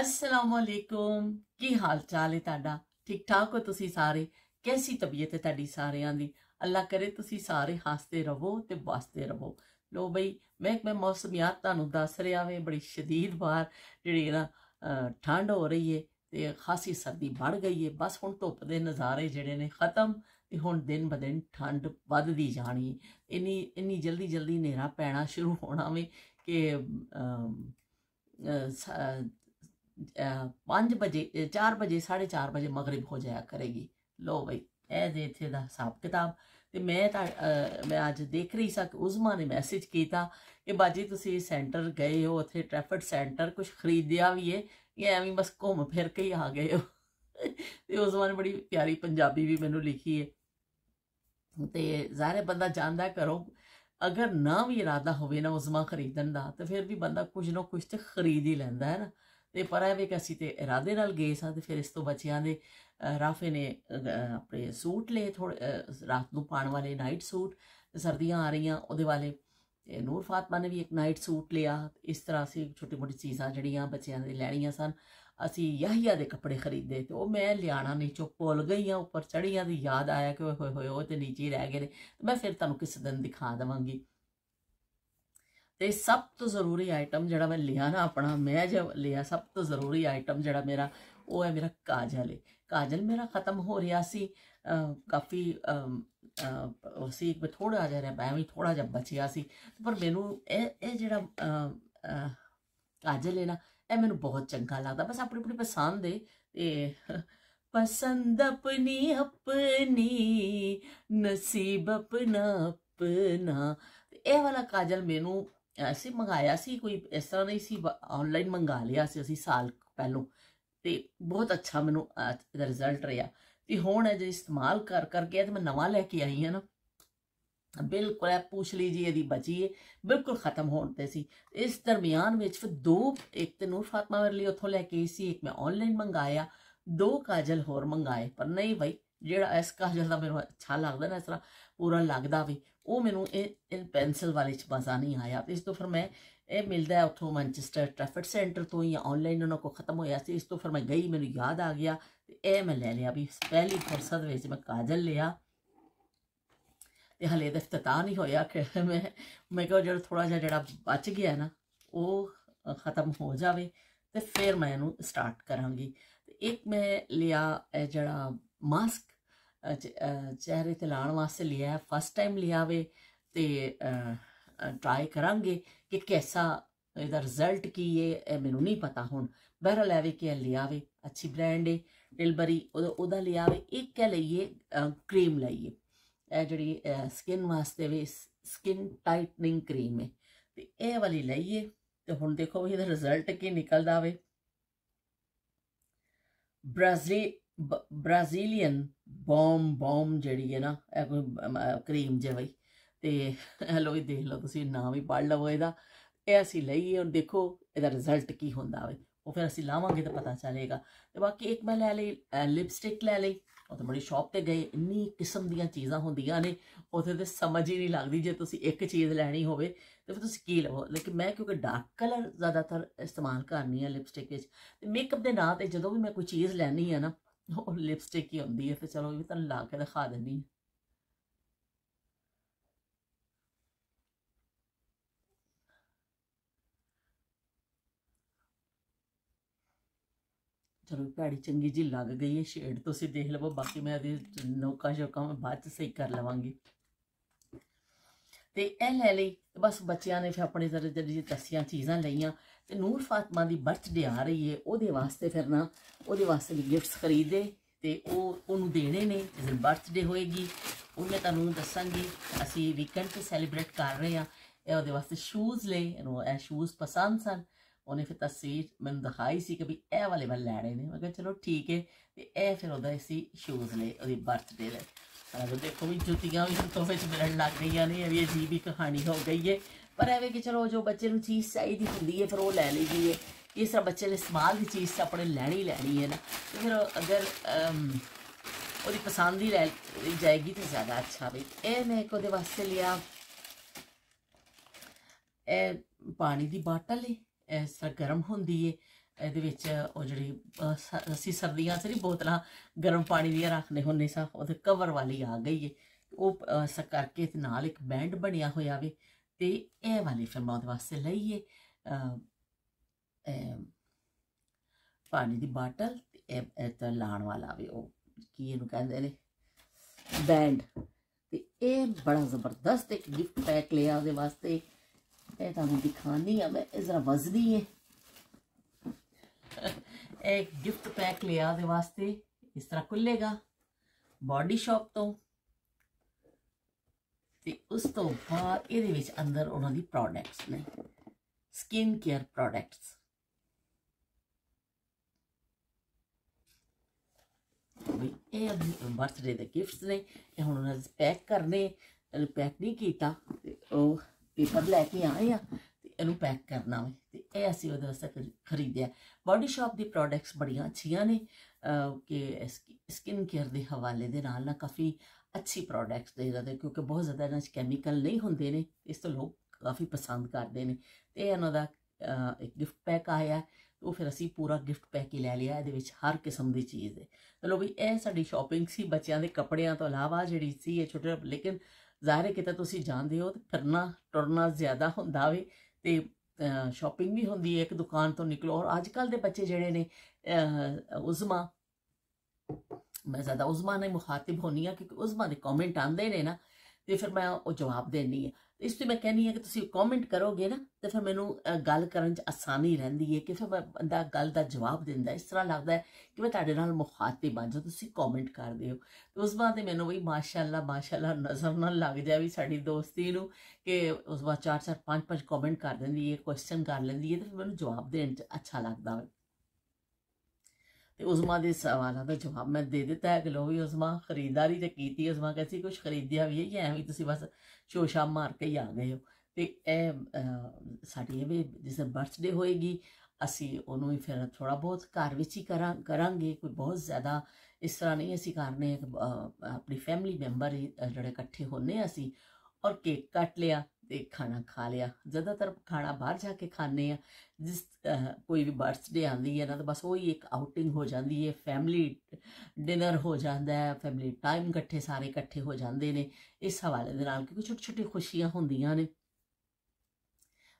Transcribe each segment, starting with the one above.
ਅਸਲਾਮ ਅਲੈਕੁਮ ਕੀ ਹਾਲ ਚਾਲ ਹੈ ਤੁਹਾਡਾ ਠੀਕ ਠਾਕ ਹੋ ਤੁਸੀਂ ਸਾਰੇ ਕੈਸੀ ਤਬੀਅਤ ਹੈ ਤੁਹਾਡੀ ਸਾਰਿਆਂ ਦੀ ਅੱਲਾ ਕਰੇ ਤੁਸੀਂ ਸਾਰੇ ਹੱਸਦੇ ਰਹੋ ਤੇ ਵਸਦੇ ਰਹੋ ਲੋ ਬਈ ਮੈਂ ਮੈਂ ਮੌਸਮੀਆਤ ਤੁਹਾਨੂੰ ਦੱਸ ਰਿਹਾ ਵੇ ਬੜੀ شدید ਬਾਹਰ ਜਿਹੜੀ ਨਾ ਠੰਡ ਹੋ ਰਹੀ ਹੈ ਤੇ ਖਾਸੀ ਸਰਦੀ ਵੱਧ ਗਈ ਹੈ ਬਸ ਹੁਣ ਧੁੱਪ ਦੇ ਨਜ਼ਾਰੇ ਜਿਹੜੇ ਨੇ ਖਤਮ ਤੇ ਹੁਣ ਦਿਨ ਬਦਨ ਠੰਡ ਵੱਧਦੀ ਜਾਣੀ ਇੰਨੀ ਇੰਨੀ ਜਲਦੀ ਜਲਦੀ ਹਨੇਰਾ ਪੈਣਾ ਸ਼ੁਰੂ ਹੋਣਾ ਵੇ ਕਿ 5 ਵਜੇ 4 ਵਜੇ 4:30 ਵਜੇ ਮਗਰਬ ਹੋ ਜਾਇਆ ਕਰੇਗੀ ਲੋ ਬਈ ਇਹ ਦੇ ਇਥੇ ਦਾ ਹਿਸਾਬ ਕਿਤਾਬ ਤੇ ਮੈਂ ਤਾਂ ਮੈਂ ਅੱਜ ਦੇਖ ਰਹੀ ਸਾਂ ਕਿ ਉਜ਼ਮਾ ਨੇ ਮੈਸੇਜ ਕੀਤਾ ਕਿ ਬਾਜੀ ਤੁਸੀਂ ਸੈਂਟਰ ਗਏ ਹੋ ਉੱਥੇ ਟ੍ਰੈਫਿਕ ਸੈਂਟਰ ਕੁਝ ਖਰੀਦਿਆ ਵੀ ਏ ਇਹ ਐਵੇਂ ਬਸ ਘੁੰਮ ਫਿਰ ਕੇ ਹੀ ਆ ਗਏ ਹੋ ਤੇ ਉਜ਼ਮਾ ਨੇ ਬੜੀ ਪਿਆਰੀ ਪੰਜਾਬੀ ਵੀ ਮੈਨੂੰ ਲਿਖੀ ਏ ਤੇ ਜ਼ਾਹਿਰ ਬੰਦਾ ਜਾਂਦਾ ਕਰੋ ਅਗਰ ਨਾ ਵੀ ਇਰਾਦਾ ਹੋਵੇ ਨਾ ਉਜ਼ਮਾ ਖਰੀਦਣ ਦਾ ਤੇ ਫਿਰ ਵੀ ਬੰਦਾ ਕੁਝ ਨਾ ਕੁਝ ਤੇ ਖਰੀਦ ਹੀ ਲੈਂਦਾ ਹੈ ਨਾ ਤੇ ਪਰ ਇਹ ਵੀ ਕਿ ਅਸੀਂ ਤੇ ਇਰਾਦੇ ਨਾਲ ਗਏ ਸਾਂ ਤੇ ਫਿਰ ਇਸ ਤੋਂ ਬੱਚਿਆਂ ਦੇ ਰਾਫੇ ਨੇ ਆਪਣੇ ਸੂਟ ਲਏ ਥੋੜੇ ਰਾਤ ਨੂੰ ਪਾਣ ਵਾਲੇ ਨਾਈਟ ਸੂਟ ਸਰਦੀਆਂ ਆ ਰਹੀਆਂ ਉਹਦੇ ਵਾਲੇ ਤੇ ਨੂਰ ਫਾਤਮਾ ਨੇ ਵੀ ਇੱਕ ਨਾਈਟ ਸੂਟ ਲਿਆ ਇਸ ਤਰ੍ਹਾਂ ਸੀ ਛੋਟੀ ਮੋਟੀ ਚੀਜ਼ਾਂ ਜਿਹੜੀਆਂ ਬੱਚਿਆਂ ਦੇ ਲੈਣੀਆਂ ਸਨ ਅਸੀਂ ਯਹੀਆ ਦੇ ਕੱਪੜੇ ਖਰੀਦੇ ਤੇ ਉਹ ਮੈਂ ਲਿਆਣਾ ਨਹੀਂ ਚੋ ਭੁੱਲ ਗਈ ਆ ਉੱਪਰ ਚੜੀਆਂ ਦੀ ਯਾਦ ਆਇਆ ਕਿ ਹੋਏ ਹੋਏ ਉਹ ਤੇ ਨੀਚੇ ਰਹਿ ਗਏ ਨੇ ਮੈਂ ਫਿਰ ਤੁਹਾਨੂੰ ਕਿਸੇ ਦਿਨ ਦਿਖਾ ਦਵਾਂਗੀ ਤੇ ਸਭ ਤੋਂ ਜ਼ਰੂਰੀ ਆਈਟਮ ਜਿਹੜਾ ਮੈਂ ਲਿਆ ਨਾ ਆਪਣਾ ਮੈਂ ਜਦ ਲਿਆ ਸਭ ਤੋਂ ਜ਼ਰੂਰੀ ਆਈਟਮ ਜਿਹੜਾ ਮੇਰਾ ਉਹ ਹੈ ਮੇਰਾ ਕਾਜਲ ਹੈ ਕਾਜਲ ਮੇਰਾ ਖਤਮ ਹੋ ਰਿਹਾ ਸੀ ਕਾਫੀ ਸੀ ਥੋੜਾ ਜਿਹਾ ਰਹਿ ਮੈਂ ਥੋੜਾ ਜਿਹਾ ਬਚਿਆ ਸੀ ਪਰ ਮੈਨੂੰ ਇਹ ਇਹ ਜਿਹੜਾ ਕਾਜਲ ਹੈ ਨਾ ਇਹ ਮੈਨੂੰ ਬਹੁਤ ਚੰਗਾ ਲੱਗਦਾ ਬਸ ਆਪਣੀ ਆਪਣੀ ਪਸੰਦ ਹੈ ਤੇ ਪਸੰਦ ਆਪਣੀ ਆਪਣੀ ਨਸੀਬ ਆਪਣਾ ਆਪਣਾ ਇਹ ਵਾਲਾ ਕਾਜਲ ਮੈਨੂੰ ਐਸੀ ਮੰਗਾਇਆ ਸੀ ਕੋਈ ਇਸ ਤਰ੍ਹਾਂ ਨਹੀਂ ਸੀ ਆਨਲਾਈਨ ਮੰਗਾ ਲਿਆ ਸੀ ਅਸੀਂ ਸਾਲ ਪਹਿਲੋਂ ਤੇ ਬਹੁਤ ਅੱਛਾ ਮੈਨੂੰ ਇਹਦਾ ਰਿਜ਼ਲਟ ਰਿਹਾ ਤੇ ਹੁਣ ਜੇ ਇਸਤੇਮਾਲ ਕਰ ਕਰਕੇ ਤੇ ਮੈਂ ਨਵਾਂ ਲੈ ਕੇ ਆਈ ਹਾਂ ਨਾ ਬਿਲਕੁਲ ਐ ਪੁੱਛ ਲੀਜੀ ਇਹਦੀ ਬਚੀ ਹੈ ਬਿਲਕੁਲ ਖਤਮ ਹੋਣ ਤੇ ਸੀ ਇਸ ਦਰਮਿਆਨ ਵਿੱਚ ਫਿਰ ਦੋ ਇੱਕ ਤੇ ਨੂਰ ਫਾਤਮਾ ਵਰ ਲਈ ਉੱਥੋਂ ਲੈ ਕੇ ਸੀ ਇੱਕ ਮੈਂ ਆਨਲਾਈਨ ਮੰਗਾਇਆ ਦੋ ਕਾਜਲ ਹੋਰ ਮੰਗਾਏ ਪਰ ਨਹੀਂ ਭਾਈ ਜਿਹੜਾ ਇਸ ਕਾਜਲ ਦਾ ਮੈਨੂੰ ਅੱਛਾ ਲੱਗਦਾ ਨਾ ਇਸ ਤਰ੍ਹਾਂ ਪੂਰਾ ਲੱਗਦਾ ਵੀ ਉਹ ਮੈਨੂੰ ਇਹ ਪੈਨਸਲ ਵਾਲੇ ਚ ਮਜ਼ਾ ਨਹੀਂ ਆਇਆ ਇਸ ਤੋਂ ਫਿਰ ਮੈਂ ਇਹ ਮਿਲਦਾ ਹੈ ਉਥੋਂ ਮੈਂਚੈਸਟਰ ਟ੍ਰੈਫਿਕ ਸੈਂਟਰ ਤੋਂ ਜਾਂ ਆਨਲਾਈਨ ਉਹਨਾਂ ਕੋ ਖਤਮ ਹੋਇਆ ਸੀ ਇਸ ਤੋਂ ਫਿਰ ਮੈਂ ਗਈ ਮੈਨੂੰ ਯਾਦ ਆ ਗਿਆ ਤੇ ਇਹ ਮੈਂ ਲੈ ਲਿਆ ਵੀ ਪਹਿਲੀ ਫੁਰਸਤ ਵਿੱਚ ਮੈਂ ਕਾਜਲ ਲਿਆ ਤੇ ਹਲੇ ਤੱਕ ਇਫਤਤਾਹ ਨਹੀਂ ਹੋਇਆ ਕਿ ਮੈਂ ਮੈਂ ਕਿਹਾ ਜਿਹੜਾ ਥੋੜਾ ਜਿਹਾ ਜਿਹੜਾ ਬਚ ਗਿਆ ਨਾ ਉਹ ਖਤਮ ਹੋ ਜਾਵੇ ਤੇ ਫਿਰ ਮੈਂ ਇਹਨੂੰ ਸਟਾਰਟ ਕਰਾਂਗੀ ਤੇ ਇੱਕ ਮੈਂ ਲਿਆ ਇਹ ਜਿਹੜਾ ਮਾਸਕ ਚਿਹਰੇ ਤੇ ਲਾਉਣ ਵਾਸਤੇ ਲਿਆ ਫਸਟ ਟਾਈਮ ਲਿਆਵੇ ਤੇ ਟਰਾਈ ਕਰਾਂਗੇ ਕਿ ਕਿਹਦਾ ਇਹਦਾ ਰਿਜ਼ਲਟ ਕੀ ਹੈ ਇਹ ਮੈਨੂੰ ਨਹੀਂ ਪਤਾ ਹੁਣ ਬਹਿਰਲ ਐਵੇ ਕਿ ਲਿਆਵੇ ਅੱਛੀ ਬ੍ਰਾਂਡ ਹੈ ਡਿਲਬਰੀ ਉਹਦਾ ਲਿਆਵੇ ਇੱਕ ਕਹ ਲਈਏ ਕਰੀਮ ਲਈਏ ਇਹ ਜਿਹੜੀ ਸਕਿਨ ਵਾਸਤੇ ਵੀ ਸਕਿਨ ਟਾਈਟਨਿੰਗ ਕਰੀਮ ਹੈ ਤੇ ਇਹ ਵਾਲੀ ਲਈਏ ਤੇ ਹੁਣ ਦੇਖੋ ਇਹਦਾ ਰਿਜ਼ਲਟ ਕੀ ਨਿਕਲਦਾ ਵੇ ਬ੍ਰਾਜ਼ੀਲ ਬ੍ਰਾਜ਼ੀਲੀਅਨ ਬੌਮ ਬੌਮ ਜਿਹੜੀ ਹੈ ਨਾ ਇਹ ਕੋਈ ਕਰੀਮ ਜੇ ਬਈ ਤੇ ਹਲੋ ਇਹ ਦੇਖ ਲਓ ਤੁਸੀਂ ਨਾਮ ਹੀ ਪੜ ਲਵੋ ਇਹਦਾ ਇਹ ਅਸੀਂ ਲਈਏ ਹੁਣ ਦੇਖੋ ਇਹਦਾ ਰਿਜ਼ਲਟ ਕੀ ਹੁੰਦਾ ਵੇ ਉਹ ਫਿਰ ਅਸੀਂ ਲਾਵਾਂਗੇ ਤਾਂ ਪਤਾ ਚੱਲੇਗਾ ਤੇ ਬਾਕੀ ਇੱਕ ਮੈਂ ਲੈ ਲਈ ਲਿਪਸਟਿਕ ਲੈ ਲਈ ਉਹ ਤਾਂ ਬੜੀ ਸ਼ਾਪ ਤੇ ਗਏ ਇੰਨੀ ਕਿਸਮ ਦੀਆਂ ਚੀਜ਼ਾਂ ਹੁੰਦੀਆਂ ਨੇ ਉਥੇ ਤੇ ਸਮਝ ਹੀ ਨਹੀਂ ਲੱਗਦੀ ਜੇ ਤੁਸੀਂ ਇੱਕ ਚੀਜ਼ ਲੈਣੀ ਹੋਵੇ ਤੇ ਫਿਰ ਤੁਸੀਂ ਕੀ ਲਵੋ ਲੇਕਿਨ ਮੈਂ ਕਿਉਂਕਿ ਡਾਰਕ ਕਲਰ ਜ਼ਿਆਦਾਤਰ ਇਸਤੇਮਾਲ ਕਰਨੀ ਹੈ ਲਿਪਸਟਿਕ ਵਿੱਚ ਤੇ ਮੇਕਅਪ ਦੇ ਨਾਂ ਤੇ ਜਦੋਂ ਵੀ ਮੈਂ ਕੋਈ ਚੀਜ਼ ਲੈਣੀ ਹੈ ਨਾ ਉਹ ਲਿਪਸਟਿਕ ਹੀ ਹੁੰਦੀ ਹੈ ਤੇ ਚਲੋ ਇਹ ਵੀ ਤਾਂ ਲਾ ਕੇ ਦਿਖਾ ਦਿੰਦੀ ਹਾਂ ਚਲੋ ਭੈੜੀ ਚੰਗੀ ਜੀ ਲੱਗ ਗਈ ਹੈ ਸ਼ੇਡ ਤੁਸੀਂ ਦੇਖ ਲਵੋ ਬਾਕੀ ਮੈਂ ਇਹਦੇ ਨੌਕਾ ਸ਼ੋਕਾ ਮੈਂ ਬਾਅਦ ਚ ਸਹੀ ਕਰ ਲਵਾਂਗੀ ਤੇ ਇਹ ਲੈ ਲਈ ਬਸ ਬੱਚਿਆਂ ਨੇ ਫਿਰ ਆਪਣੇ ਜ਼ਰ ਜਿਹੜੀ ਤਸੀਆਂ ਚੀਜ਼ਾਂ ਲਈਆਂ ਤੇ ਨੂਰ ਫਾਤਮਾ ਦੀ ਬਰਥਡੇ ਆ ਰਹੀ ਹੈ ਉਹਦੇ ਵਾਸਤੇ ਫਿਰ ਨਾ ਉਹਦੇ ਵਾਸਤੇ ਵੀ ਗਿਫਟਸ ਖਰੀਦੇ ਤੇ ਉਹ ਉਹਨੂੰ ਦੇਣੇ ਨੇ ਜਿਸ ਬਰਥਡੇ ਹੋਏਗੀ ਉਹ ਮੈਂ ਤੁਹਾਨੂੰ ਦੱਸਾਂਗੀ ਅਸੀਂ ਵੀਕਐਂਡ ਤੇ ਸੈਲੀਬ੍ਰੇਟ ਕਰ ਰਹੇ ਆ ਇਹ ਉਹਦੇ ਵਾਸਤੇ ਸ਼ੂਜ਼ ਲਏ ਇਹਨੂੰ ਇਹ ਸ਼ੂਜ਼ ਪਸੰਦ ਸਨ ਉਹਨੇ ਫਿਰ ਤਸਵੀਰ ਮੈਨੂੰ ਦਿਖਾਈ ਸੀ ਕਿ ਵੀ ਇਹ ਵਾਲੇ ਮੈਂ ਲੈਣੇ ਨੇ ਮੈਂ ਕਿਹਾ ਚਲੋ ਠੀਕ ਹੈ ਤੇ ਇਹ ਫਿਰ ਉਹਦਾ ਸੀ ਸ਼ੂਜ਼ ਲਏ ਉਹਦੀ ਬਰਥਡੇ ਲਈ ਤਾਂ ਦੇਖੋ ਵੀ ਜੁੱਤੀਆਂ ਵੀ ਤੋਹਫੇ 'ਚ ਮਿਲਣ ਲੱਗ ਗਈਆਂ ਨੇ ਇਹ ਵੀ ਅਜੀਬ ਹੀ ਕਹਾਣੀ ਹੋ ਗਈ ਏ ਪਰ ਐਵੇਂ ਕਿ ਚਲੋ ਜੋ ਬੱਚੇ ਨੂੰ ਚੀਜ਼ ਚਾਹੀਦੀ ਹੁੰਦੀ ਏ ਫਿਰ ਉਹ ਲੈ ਲਈਦੀ ਏ ਇਸ ਤਰ੍ਹਾਂ ਬੱਚੇ ਨੇ ਸਮਾਲ ਦੀ ਚੀਜ਼ ਤਾਂ ਆਪਣੇ ਲੈਣੀ ਲੈਣੀ ਹੈ ਨਾ ਫਿਰ ਅਗਰ ਉਹਦੀ ਪਸੰਦ ਹੀ ਲੈ ਜਾਏਗੀ ਤਾਂ ਜ਼ਿਆਦਾ ਅੱਛਾ ਵੀ ਇਹ ਮੈਂ ਇੱਕ ਉਹਦੇ ਵਾਸਤੇ ਲਿਆ ਇਹ ਪਾਣੀ ਦੀ ਬਾਟਲ ਏ ਇਸ ਤਰ੍ਹਾਂ ਗਰਮ ਹੁੰਦੀ ਏ ਇਹਦੇ ਵਿੱਚ ਉਹ ਜਿਹੜੀ ਅਸੀਂ ਸਰਦੀਆਂ 'ਚ ਨਹੀਂ ਬੋਤਲਾਂ ਗਰਮ ਪਾਣੀ ਦੀਆਂ ਰੱਖਦੇ ਹੁੰਨੇ ਸਾਂ ਉਹਦੇ ਕਵਰ ਵਾਲੀ ਆ ਗਈ ਏ ਉਹ ਕਰਕੇ ਤੇ ਨਾਲ ਇੱਕ ਬੈਂਡ ਬਣਿਆ ਹੋਇਆ ਵੇ ਤੇ ਇਹ ਵਾਲੀ ਫਿਲਮਾਂ ਦੇ ਵਾਸਤੇ ਲਈਏ ਪਾਣੀ ਦੀ ਬਾਟਲ ਇਹ ਤਾਂ ਲਾਣ ਵਾਲਾ ਵੇ ਉਹ ਕੀ ਇਹਨੂੰ ਕਹਿੰਦੇ ਨੇ ਬੈਂਡ ਤੇ ਇਹ ਬੜਾ ਜ਼ਬਰਦਸਤ ਇੱਕ ਗਿਫਟ ਪੈਕ ਲਿਆ ਉਹਦੇ ਵਾਸਤੇ ਇਹ ਤੁਹਾਨੂੰ ਦਿਖਾਣੀ ਆ ਮੈਂ ਇਹ ਜ਼ਰਾ ਵਜ਼ਨੀ ਹੈ ਇੱਕ ਗਿਫਟ ਪੈਕ ਲਿਆ ਦੇ ਵਾਸਤੇ ਇਸ ਤਰ੍ਹਾਂ ਖੁੱਲੇਗਾ ਬਾਡੀ ਸ਼ਾਪ ਤੋਂ ਤੇ ਉਸ ਤੋਂ ਬਾਅਦ ਇਹਦੇ ਵਿੱਚ ਅੰਦਰ ਉਹਨਾਂ ਦੀ ਪ੍ਰੋਡਕਟਸ ਨੇ ਸਕਿਨ ਕੇਅਰ ਪ੍ਰੋਡਕਟਸ ਵੀ ਇਹ ਬਰਥਡੇ ਦੇ ਗਿਫਟਸ ਨੇ ਇਹ ਹੁਣ ਉਹਨਾਂ ਨੇ ਪੈਕ ਕਰਨੇ ਪੈਕ ਨਹੀਂ ਕੀਤਾ ਉਹ ਪੇਪਰ ਲੈ ਕੇ ਆਏ ਆ ਇਹਨੂੰ ਪੈਕ ਕਰਨਾ ਵੇ ਤੇ ਇਹ ਅਸੀਂ ਉਹਦੇ ਵਾਸਤੇ ਖਰੀਦਿਆ ਬਾਡੀ ਸ਼ਾਪ ਦੇ ਪ੍ਰੋਡਕਟਸ ਬੜੀਆਂ ਅੱਛੀਆਂ ਨੇ ਕਿ ਸਕਿਨ ਕੇਅਰ ਦੇ ਹਵਾਲੇ ਦੇ ਨਾਲ ਨਾ ਕਾਫੀ ਅੱਛੀ ਪ੍ਰੋਡਕਟਸ ਦੇ ਰਹੇ ਕਿਉਂਕਿ ਬਹੁਤ ਜ਼ਿਆਦਾ ਇਹਨਾਂ 'ਚ ਕੈਮੀਕਲ ਨਹੀਂ ਹੁੰਦੇ ਨੇ ਇਸ ਤੋਂ ਲੋਕ ਕਾਫੀ ਪਸੰਦ ਕਰਦੇ ਨੇ ਤੇ ਇਹਨਾਂ ਦਾ ਇੱਕ ਗਿਫਟ ਪੈਕ ਆਇਆ ਉਹ ਫਿਰ ਅਸੀਂ ਪੂਰਾ ਗਿਫਟ ਪੈਕ ਹੀ ਲੈ ਲਿਆ ਇਹਦੇ ਵਿੱਚ ਹਰ ਕਿਸਮ ਦੀ ਚੀਜ਼ ਹੈ ਚਲੋ ਵੀ ਇਹ ਸਾਡੀ ਸ਼ਾਪਿੰਗ ਸੀ ਬੱਚਿਆਂ ਦੇ ਕੱਪੜਿਆਂ ਤੋਂ ਇਲਾਵਾ ਜਿਹੜੀ ਸੀ ਇਹ ਛੋਟੇ ਲੇਕਿਨ ਜ਼ਾਹਿਰ ਹੈ ਕਿਤੇ ਤੁਸੀਂ ਜਾਣਦੇ ਹੋ ਫਿਰਨਾ ਟੁਰਨਾ ਜ਼ਿਆਦਾ ਹੁੰਦਾ ਵੇ ਤੇ ਸ਼ਾਪਿੰਗ ਵੀ ਹੁੰਦੀ ਹੈ ਇੱਕ ਦੁਕਾਨ ਤੋਂ ਨਿਕਲੋ ਔਰ ਅੱਜ ਕੱਲ ਦੇ ਬੱਚੇ ਜਿਹੜੇ ਨੇ ਉਜ਼ਮਾ ਮੈਂ ਜ਼ਿਆਦਾ ਉਜ਼ਮਾ ਨਾਲ ਮੁਖਾਤਬ ਹੋਣੀ ਆ ਕਿਉਂਕਿ ਉਜ਼ਮਾ ਦੇ ਕਮੈਂਟ ਆਉਂਦੇ ਨੇ ਨਾ ਤੇ ਫਿਰ ਮੈਂ ਉਹ ਜਵਾਬ ਦੇਣੀ ਹੈ ਇਸ ਤੇ ਮੈਂ ਕਹਿੰਨੀ ਹੈ ਕਿ ਤੁਸੀਂ ਕਮੈਂਟ ਕਰੋਗੇ ਨਾ ਤੇ ਫਿਰ ਮੈਨੂੰ ਗੱਲ ਕਰਨ 'ਚ ਆਸਾਨੀ ਰਹਿੰਦੀ ਹੈ ਕਿ ਫਿਰ ਬੰਦਾ ਗੱਲ ਦਾ ਜਵਾਬ ਦਿੰਦਾ ਇਸ ਤਰ੍ਹਾਂ ਲੱਗਦਾ ਹੈ ਕਿ ਮੈਂ ਤੁਹਾਡੇ ਨਾਲ ਮੁਖਾਤਬ ਹਾਂ ਜਦੋਂ ਤੁਸੀਂ ਕਮੈਂਟ ਕਰਦੇ ਹੋ ਤੇ ਉਸ ਬਾਅਦ ਤੇ ਮੈਨੂੰ ਵੀ ਮਾਸ਼ਾਅੱਲਾ ਮਾਸ਼ਾਅੱਲਾ ਨਜ਼ਰ ਨਾ ਲੱਗ ਜਾ ਵੀ ਸਾਡੀ ਦੋਸਤੀ ਨੂੰ ਕਿ ਉਸ ਬਾਅਦ ਚਾਰ ਚਾਰ ਪੰਜ ਪੰਜ ਕਮੈਂਟ ਕਰ ਦਿੰਦੀ ਹੈ ਕੁਐਸਚਨ ਕਰ ਲੈਂਦੀ ਹੈ ਤੇ ਫਿਰ ਮੈਨੂੰ ਜਵਾਬ ਦੇਣ 'ਚ ਅੱਛਾ ਲੱਗਦਾ ਹੈ ਤੇ ਉਸਮਾ ਦੇ ਸਵਾਲਾਂ ਦਾ ਜਵਾਬ ਮੈਂ ਦੇ ਦਿੱਤਾ ਹੈ ਕਿ ਲੋ ਵੀ ਉਸਮਾ ਖਰੀਦਦਾਰੀ ਤੇ ਕੀਤੀ ਉਸਮਾ ਕਹਿੰਦੀ ਕੁਝ ਖਰੀਦਿਆ ਵੀ ਹੈ ਐਵੇਂ ਤੁਸੀਂ ਬਸ ਸ਼ੋਸ਼ਾ ਮਾਰ ਕੇ ਹੀ ਆ ਗਏ ਹੋ ਤੇ ਇਹ ਸਾਡੀ ਇਹ ਵੀ ਜਿਸ ਬਰਥਡੇ ਹੋਏਗੀ ਅਸੀਂ ਉਹਨੂੰ ਫਿਰ ਥੋੜਾ ਬਹੁਤ ਘਰ ਵਿੱਚ ਹੀ ਕਰਾਂ ਕਰਾਂਗੇ ਕੋਈ ਬਹੁਤ ਜ਼ਿਆਦਾ ਇਸ ਤਰ੍ਹਾਂ ਨਹੀਂ ਅਸੀਂ ਕਰਨੇ ਆਪਣੀ ਫੈਮਿਲੀ ਮੈਂਬਰ ਜਿਹੜੇ ਇਕੱਠੇ ਹੋਣੇ ਅਸੀਂ ਔਰ ਕੇਕ ਕੱਟ ਲਿਆ ਤੇ ਖਾਣਾ ਖਾ ਲਿਆ ਜ਼ਿਆਦਾਤਰ ਖਾਣਾ ਬਾਹਰ ਜਾ ਕੇ ਖਾਣੇ ਆ ਜਿਸ ਕੋਈ ਵੀ ਬਰਥਡੇ ਆਂਦੀ ਹੈ ਨਾ ਤਾਂ ਬਸ ਉਹ ਹੀ ਇੱਕ ਆਊਟਿੰਗ ਹੋ ਜਾਂਦੀ ਹੈ ਫੈਮਿਲੀ ਡਿਨਰ ਹੋ ਜਾਂਦਾ ਹੈ ਫੈਮਿਲੀ ਟਾਈਮ ਇਕੱਠੇ ਸਾਰੇ ਇਕੱਠੇ ਹੋ ਜਾਂਦੇ ਨੇ ਇਸ ਹਵਾਲੇ ਦੇ ਨਾਲ ਕਿਉਂਕਿ ਛੋਟੀ ਛੋਟੀ ਖੁਸ਼ੀਆਂ ਹੁੰਦੀਆਂ ਨੇ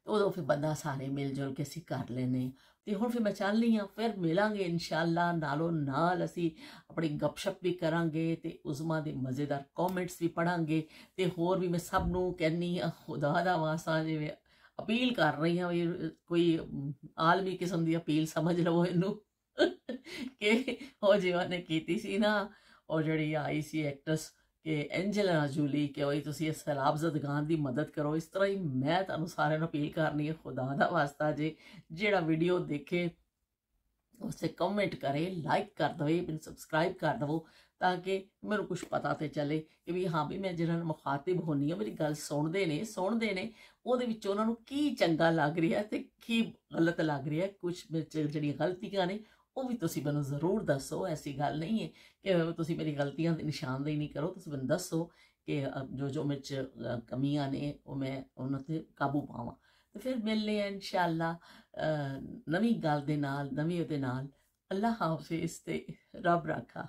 ਉਦੋਂ ਫਿਰ ਬੰਦਾ ਸਾਰੇ ਮਿਲ ਜੁਲ ਕੇ ਅਸੀਂ ਕਰ ਲੈਨੇ ਤੇ ਹੁਣ ਫਿਰ ਮੈਂ ਲਈ ਆ ਫਿਰ ਮਿਲਾਂਗੇ ਇਨਸ਼ਾਅੱਲਾ ਨਾਲੋਂ ਨਾਲ ਅਸੀਂ ਆਪਣੀ ਗੱਪਸ਼ਪ ਵੀ ਕਰਾਂਗੇ ਤੇ ਉਜ਼ਮਾ ਦੇ ਮਜ਼ੇਦਾਰ ਕਮੈਂਟਸ ਵੀ ਪੜਾਂਗੇ ਤੇ ਹੋਰ ਵੀ ਮੈਂ ਸਭ ਨੂੰ ਕਹਿੰਨੀ ਆ ਖੁਦਾ ਦਾ ਵਾਸਾ ਜਿਵੇਂ ਅਪੀਲ ਕਰ ਰਹੀ ਹਾਂ ਵੀ ਕੋਈ ਆਲਮੀ ਕਿਸਮ ਦੀ ਅਪੀਲ ਸਮਝ ਲਵੋ ਇਹਨੂੰ ਕਿ ਉਹ ਜਿਵੇਂ ਨੇ ਕੀਤੀ ਸੀ ਨਾ ਉਹ ਜਿਹੜੀ ਆਈ ਸੀ ਐਕਟਰਸ ਕਿ ਐਂਜਲਾ ਜੂਲੀ ਕਿ ਉਹ ਤੁਸੀਂ ਇਸ ਸਲਾਬ ਜ਼ਦਗਾਨ ਦੀ ਮਦਦ ਕਰੋ ਇਸ ਤਰ੍ਹਾਂ ਹੀ ਮੈਂ ਤੁਹਾਨੂੰ ਸਾਰਿਆਂ ਨੂੰ ਅਪੀਲ ਕਰਨੀ ਹੈ ਖੁਦਾ ਦਾ ਵਾਸਤਾ ਜੇ ਜਿਹੜਾ ਵੀਡੀਓ ਦੇਖੇ ਉਸੇ ਕਮੈਂਟ ਕਰੇ ਲਾਈਕ ਕਰ ਦਵੇ ਬਿਨ ਸਬਸਕ੍ਰਾਈਬ ਕਰ ਦਵੋ ਤਾਂ ਕਿ ਮੈਨੂੰ ਕੁਝ ਪਤਾ ਤੇ ਚੱਲੇ ਕਿ ਵੀ ਹਾਂ ਵੀ ਮੈਂ ਜਿਹਨਾਂ ਨੂੰ ਮੁਖਾਤਿਬ ਹੋਣੀ ਆ ਮੇਰੀ ਗੱਲ ਸੁਣਦੇ ਨੇ ਸੁਣਦੇ ਨੇ ਉਹਦੇ ਵਿੱਚ ਉਹਨਾਂ ਨੂੰ ਕੀ ਚੰਗਾ ਲੱਗ ਰਿਹਾ ਤੇ ਕੀ ਗਲਤ ਲੱਗ ਰਿਹਾ ਕੁਝ ਵਿੱਚ ਜਿਹੜੀਆਂ ਗਲਤੀਆਂ ਨੇ ਉਹ ਵੀ ਤੁਸੀਂ ਮੈਨੂੰ ਜ਼ਰੂਰ ਦੱਸੋ ਐਸੀ ਗੱਲ ਨਹੀਂ ਹੈ ਕਿ ਤੁਸੀਂ ਮੇਰੀ ਗਲਤੀਆਂ ਦੇ ਨਿਸ਼ਾਨਦੇਹੀ ਨਹੀਂ ਕਰੋ ਤੁਸੀਂ ਮੈਨੂੰ ਦੱਸੋ ਕਿ ਜੋ ਜੋ ਵਿੱਚ ਕਮੀਆਂ ਨੇ ਉਹ ਮੈਂ ਉਹਨਾਂ ਤੇ ਕਾਬੂ ਪਾਵਾਂ ਤੇ ਫਿਰ ਮਿਲਨੇ ਆ ਇਨਸ਼ਾਅੱਲਾ ਨਵੀਂ ਗੱਲ ਦੇ ਨਾਲ ਨਵੀਂ ਉਹਦੇ ਨਾਲ ਅੱਲਾਹ ਹਾਫਿਜ਼ ਤੇ ਰੱਬ ਰੱਖਾ